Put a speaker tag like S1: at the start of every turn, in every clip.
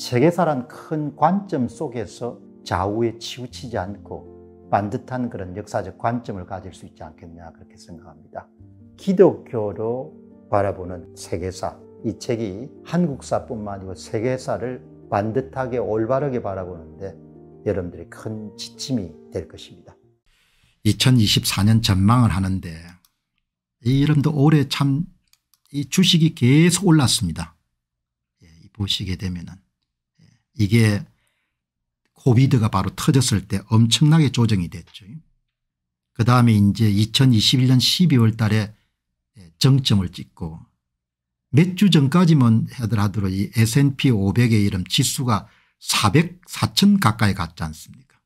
S1: 세계사란 큰 관점 속에서 좌우에 치우치지 않고 반듯한 그런 역사적 관점을 가질 수 있지 않겠냐 그렇게 생각합니다. 기독교로 바라보는 세계사 이 책이 한국사뿐만 아니고 세계사를 반듯하게 올바르게 바라보는데 여러분들이 큰 지침이 될 것입니다. 2024년 전망을 하는데 이 여러분도 올해 참 이 주식이 계속 올랐습니다. 예, 보시게 되면은 이게 코비드가 바로 터졌을 때 엄청나게 조정이 됐죠. 그 다음에 이제 2021년 12월 달에 정점을 찍고 몇 주 전까지만 하더라도 이 S&P 500의 이름 지수가 400, 4천 가까이 갔지 않습니까?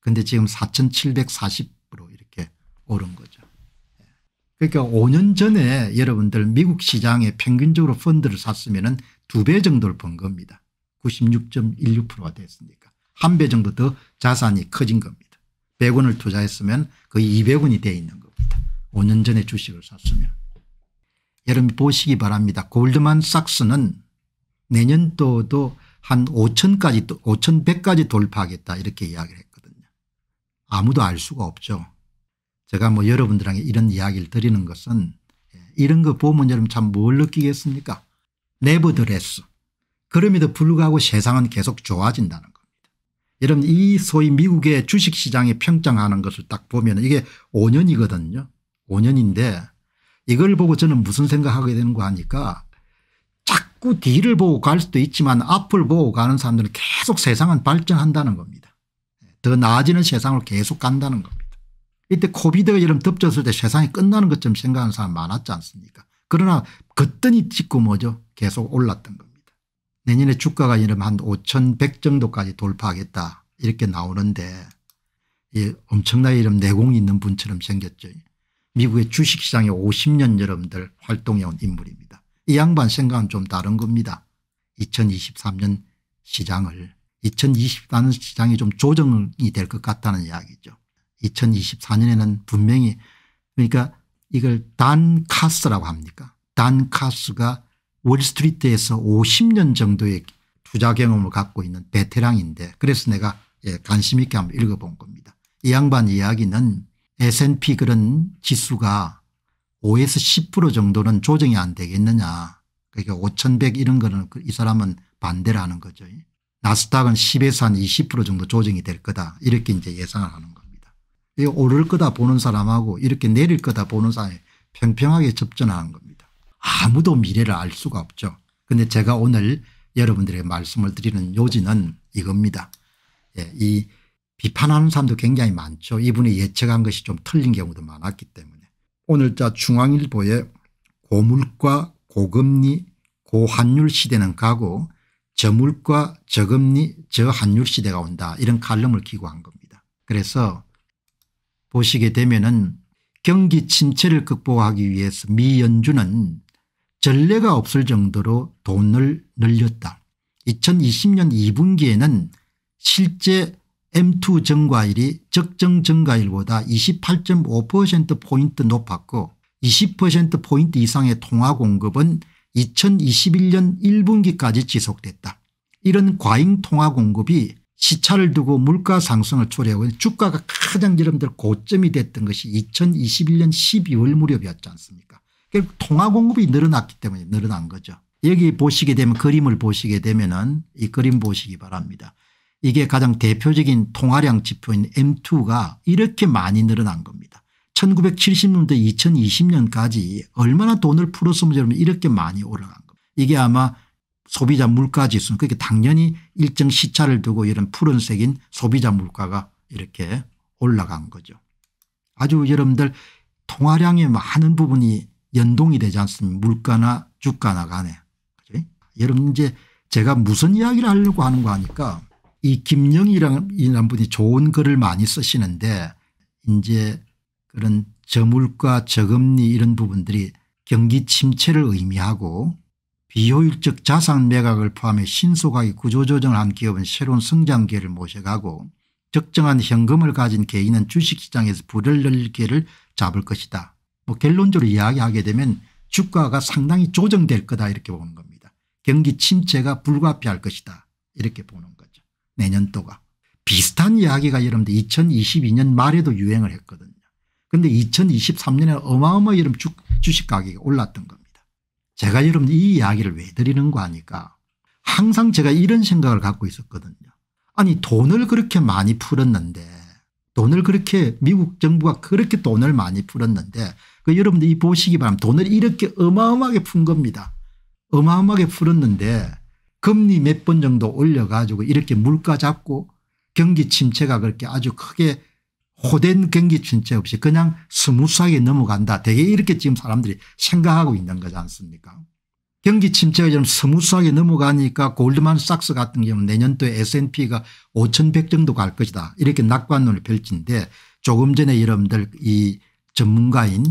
S1: 근데 지금 4,740으로 이렇게 오른 거죠. 그러니까 5년 전에 여러분들 미국 시장에 평균적으로 펀드를 샀으면 은배 정도를 번 겁니다. 96.16%가 됐으니까 한 배 정도 더 자산이 커진 겁니다. 100원을 투자했으면 거의 200원이 돼 있는 겁니다. 5년 전에 주식을 샀으면. 여러분 보시기 바랍니다. 골드만삭스는 내년도도 한 5천까지 5,100까지 돌파하겠다 이렇게 이야기를 했거든요. 아무도 알 수가 없죠. 제가 뭐 여러분들에게 이런 이야기를 드리는 것은 예, 이런 거 보면 여러분 참 뭘 느끼겠습니까? 네버드레스 그럼에도 불구하고 세상은 계속 좋아진다는 겁니다. 여러분 이 소위 미국의 주식시장이 평장하는 것을 딱 보면 이게 5년이거든요. 5년인데 이걸 보고 저는 무슨 생각하게 되는가 하니까 자꾸 뒤를 보고 갈 수도 있지만 앞을 보고 가는 사람들은 계속 세상은 발전한다는 겁니다. 더 나아지는 세상을 계속 간다는 겁니다. 이때 코비드가 이런 덮쳤을 때 세상이 끝나는 것처럼 생각하는 사람 많았지 않습니까 그러나 그뜬이 찍고 뭐죠 계속 올랐던 거죠. 내년에 주가가 이러면 한5,100 정도까지 돌파하겠다 이렇게 나오는데 예, 엄청나게 이런 내공이 있는 분처럼 생겼죠. 미국의 주식시장에 50년 여러분들 활동해온 인물입니다. 이 양반 생각은 좀 다른 겁니다. 2023년 시장을 2024년 시장이 좀 조정이 될 것 같다는 이야기죠. 2024년에는 분명히 그러니까 이걸 단카스라고 합니까 단카스가 월스트리트에서 50년 정도의 투자 경험을 갖고 있는 베테랑인데 그래서 내가 예, 관심 있게 한번 읽어본 겁니다. 이 양반 이야기는 S&P 그런 지수가 5에서 10% 정도는 조정이 안 되겠느냐. 그러니까 5100 이런 거는 그 이 사람은 반대를 하는 거죠. 나스닥은 10에서 한 20% 정도 조정이 될 거다. 이렇게 이제 예상을 하는 겁니다. 이 오를 거다 보는 사람하고 이렇게 내릴 거다 보는 사람이 평평하게 접전하는 겁니다. 아무도 미래를 알 수가 없죠. 그런데 제가 오늘 여러분들의 말씀을 드리는 요지는 이겁니다. 예, 이 비판하는 사람도 굉장히 많죠. 이분이 예측한 것이 좀 틀린 경우도 많았기 때문에. 오늘자 중앙일보에 고물과 고금리 고환율 시대는 가고 저물과 저금리 저환율 시대가 온다 이런 칼럼을 기고한 겁니다. 그래서 보시게 되면 은 경기 침체를 극복하기 위해서 미 연준은 전례가 없을 정도로 돈을 늘렸다. 2020년 2분기에는 실제 M2 증가율이 적정 증가율보다 28.5%포인트 높았고 20%포인트 이상의 통화 공급은 2021년 1분기까지 지속됐다. 이런 과잉 통화 공급이 시차를 두고 물가 상승을 초래하고 주가가 가장 여러분들 고점이 됐던 것이 2021년 12월 무렵이었지 않습니까 결국 그러니까 통화 공급이 늘어났기 때문에 늘어난 거죠. 여기 보시게 되면 그림을 보시게 되면은 이 그림 보시기 바랍니다. 이게 가장 대표적인 통화량 지표인 M2가 이렇게 많이 늘어난 겁니다. 1 9 7 0년부 2020년까지 얼마나 돈을 풀었으면 이렇게 많이 올라간 겁니다. 이게 아마 소비자 물가 지수는 그렇게 그러니까 당연히 일정 시차를 두고 이런 푸른색인 소비자 물가가 이렇게 올라간 거죠. 아주 여러분들 통화량의 많은 부분이 연동이 되지 않습니다. 물가나 주가나 간에. 그렇 여러분 이제 제가 무슨 이야기를 하려고 하는 거 하니까 이 김영희라는 분이 좋은 글을 많이 쓰시는데 이제 그런 저물가 저금리 이런 부분들이 경기 침체를 의미하고 비효율적 자산 매각을 포함해 신속하게 구조조정한 기업은 새로운 성장 기회를 모색하고 적정한 현금을 가진 개인은 주식시장에서 불을 열 기회를 잡을 것이다. 뭐 결론적으로 이야기하게 되면 주가가 상당히 조정될 거다 이렇게 보는 겁니다. 경기 침체가 불가피할 것이다 이렇게 보는 거죠. 내년도가. 비슷한 이야기가 여러분들 2022년 말에도 유행을 했거든요. 그런데 2023년에 어마어마하게 여러 주, 식 가격이 올랐던 겁니다. 제가 여러분 들이 이야기를 왜 드리는 거 아니까 항상 제가 이런 생각을 갖고 있었거든요. 아니 돈을 그렇게 많이 풀었는데 돈을 그렇게 미국 정부가 그렇게 돈을 많이 풀었는데 그 여러분들 이 보시기 바랍니다. 돈을 이렇게 어마어마하게 푼 겁니다. 어마어마하게 풀었는데 금리 몇 번 정도 올려가지고 이렇게 물가 잡고 경기 침체가 그렇게 아주 크게 호된 경기 침체 없이 그냥 스무스하게 넘어간다. 되게 이렇게 지금 사람들이 생각하고 있는 거지 않습니까 경기 침체가 좀스무수하게 넘어가니까 골드만삭스 같은 경우는 내년도에 S&P가 5100 정도 갈 것이다 이렇게 낙관론을 펼친데 조금 전에 여러분들 이 전문가인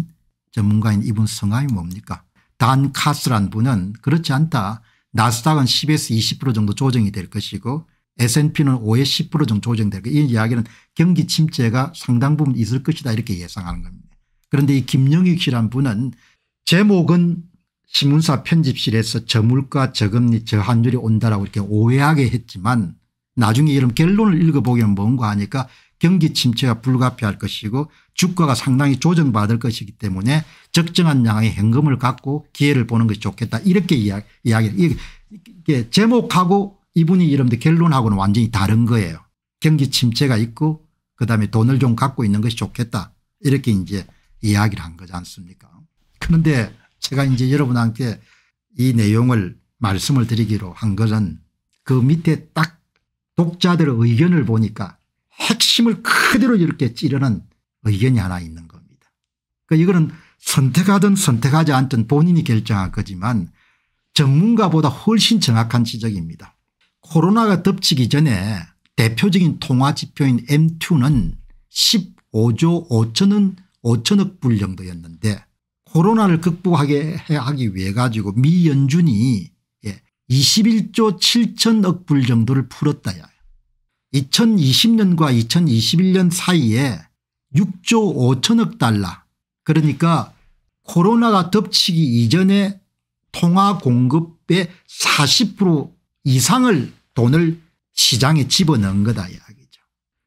S1: 전문가인 이분 성함이 뭡니까 단 카스란 분은 그렇지 않다 나스닥은 10에서 20% 정도 조정이 될 것이고 S&P는 5에서 10% 정도 조정될 것이 이야기는 경기 침체가 상당 부분 있을 것이다 이렇게 예상하는 겁니다. 그런데 이 김영익 씨란 분은 제목은 신문사 편집실에서 저물가 저금리 저한율이 온다라고 이렇게 오해하게 했지만 나중에 이런 결론을 읽어보기는 에 뭔가 하니까 경기 침체가 불가피할 것이고 주가가 상당히 조정받을 것이기 때문에 적정한 양의 현금을 갖고 기회를 보는 것이 좋겠다 이렇게 이야기 를 이게 제목하고 이분이 이름도 결론하고는 완전히 다른 거예요. 경기 침체가 있고 그다음에 돈을 좀 갖고 있는 것이 좋겠다 이렇게 이제 이야기를 한 거지 않습니까 그런데 제가 이제 여러분한테 이 내용을 말씀을 드리기로 한 것은 그 밑에 딱 독자들의 의견을 보니까 핵심을 그대로 이렇게 찌르는 의견이 하나 있는 겁니다. 그러니까 이거는 선택하든 선택하지 않든 본인이 결정할 거지만 전문가보다 훨씬 정확한 지적입니다. 코로나가 덮치기 전에 대표적인 통화 지표인 M2는 15조 5천원 5천억 불 정도였는데 코로나를 극복하게 하기 위해 가지고 미 연준이 21조 예, 7천억 불 정도를 풀었다. 2020년과 2021년 사이에 6조 5천억 달러 그러니까 코로나가 덮치기 이전에 통화 공급의 40% 이상을 돈을 시장에 집어넣은 거다 이야기죠.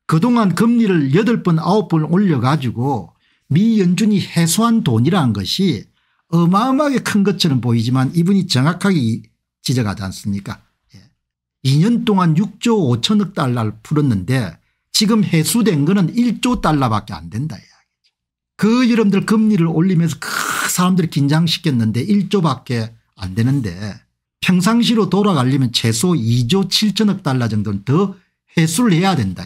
S1: 그동안 금리를 8번 9번 올려가지고 미 연준이 해소한 돈이라는 것이 어마어마하게 큰 것처럼 보이지만 이분이 정확하게 지적하지 않습니까 2년 예. 동안 6조 5천억 달러를 풀었는데 지금 해수된 거는 1조 달러밖에 안 된다 그 여러분들 금리를 올리면서 그 사람들을 긴장시켰는데 1조밖에 안 되는데 평상시로 돌아가려면 최소 2조 7천억 달러 정도는 더해수를 해야 된다.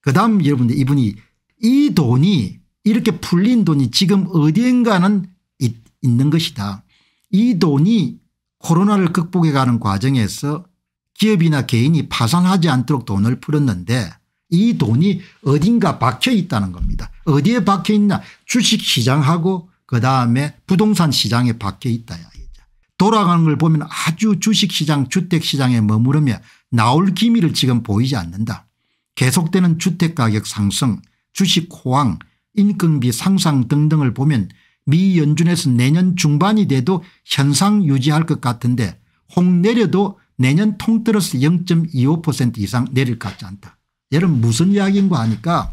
S1: 그 다음 여러분들 이분이 이 돈이 이렇게 불린 돈이 지금 어디엔가는 있, 는 것이다. 이 돈이 코로나를 극복해 가는 과정에서 기업이나 개인이 파산하지 않도록 돈을 풀었는데 이 돈이 어딘가 박혀 있다는 겁니다. 어디에 박혀 있나 주식시장하고 그다음에 부동산 시장에 박혀 있다야. 돌아가는 걸 보면 아주 주식시장 주택시장에 머무르며 나올 기미를 지금 보이지 않는다. 계속되는 주택가격 상승 주식 호황 인건비 상상 등등을 보면 미 연준에서 내년 중반이 돼도 현상 유지할 것 같은데 홍 내려도 내년 통틀어서 0.25% 이상 내릴 것 같지 않다. 여러분 무슨 이야기인가 하니까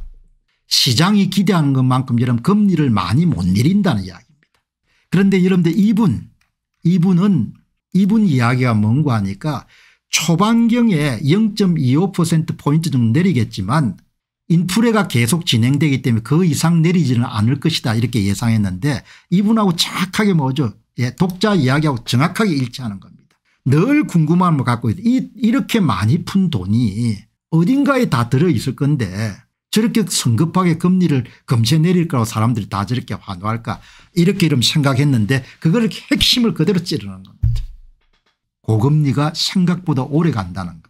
S1: 시장이 기대하는 것만큼 여러분 금리를 많이 못 내린다는 이야기입니다. 그런데 여러분들 이분 이분은 이분 이야기가 뭔가 하니까 초반경에 0.25%포인트 정도 내리겠지만 인플레가 계속 진행되기 때문에 그 이상 내리지는 않을 것이다 이렇게 예상했는데 이분하고 정확하게 뭐죠 예, 독자 이야기하고 정확하게 일치하는 겁니다. 늘 궁금함을 갖고 있 이, 이렇게 많이 푼 돈이 어딘가에 다 들어있을 건데 저렇게 성급하게 금리를 금세 내릴 거라고 사람들이 다 저렇게 환호할까 이렇게 이름 생각했는데 그걸 핵심을 그대로 찌르는 겁니다. 고금리가 생각보다 오래 간다는 거.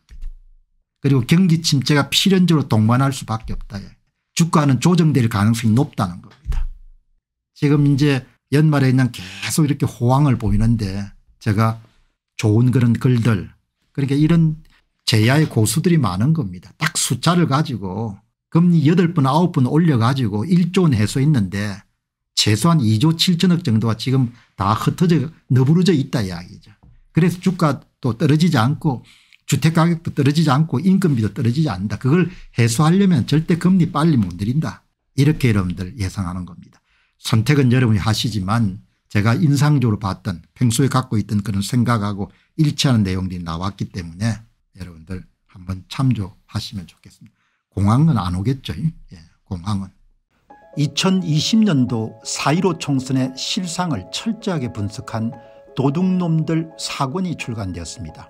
S1: 그리고 경기 침체가 필연적으로 동반할 수밖에 없다. 주가는 조정될 가능성이 높다는 겁니다. 지금 이제 연말에 그냥 계속 이렇게 호황을 보이는데 제가 좋은 그런 글들 그러니까 이런 제야의 고수들이 많은 겁니다. 딱 숫자를 가지고 금리 8번 9번 올려가지고 1조 원 해소했는데 최소한 2조 7천억 정도가 지금 다 흩어져 너부러져 있다 이야기죠. 그래서 주가또 떨어지지 않고 주택 가격도 떨어지지 않고 인건비도 떨어지지 않는다. 그걸 해소하려면 절대 금리 빨리 못 내린다. 이렇게 여러분들 예상하는 겁니다. 선택은 여러분이 하시지만 제가 인상적으로 봤던 평소에 갖고 있던 그런 생각하고 일치하는 내용들이 나왔기 때문에 여러분들 한번 참조하시면 좋겠습니다. 공항은 안 오겠죠. 예, 공항은. 2020년도 4.15 총선의 실상을 철저하게 분석한 도둑놈들 사건이 출간되었습니다.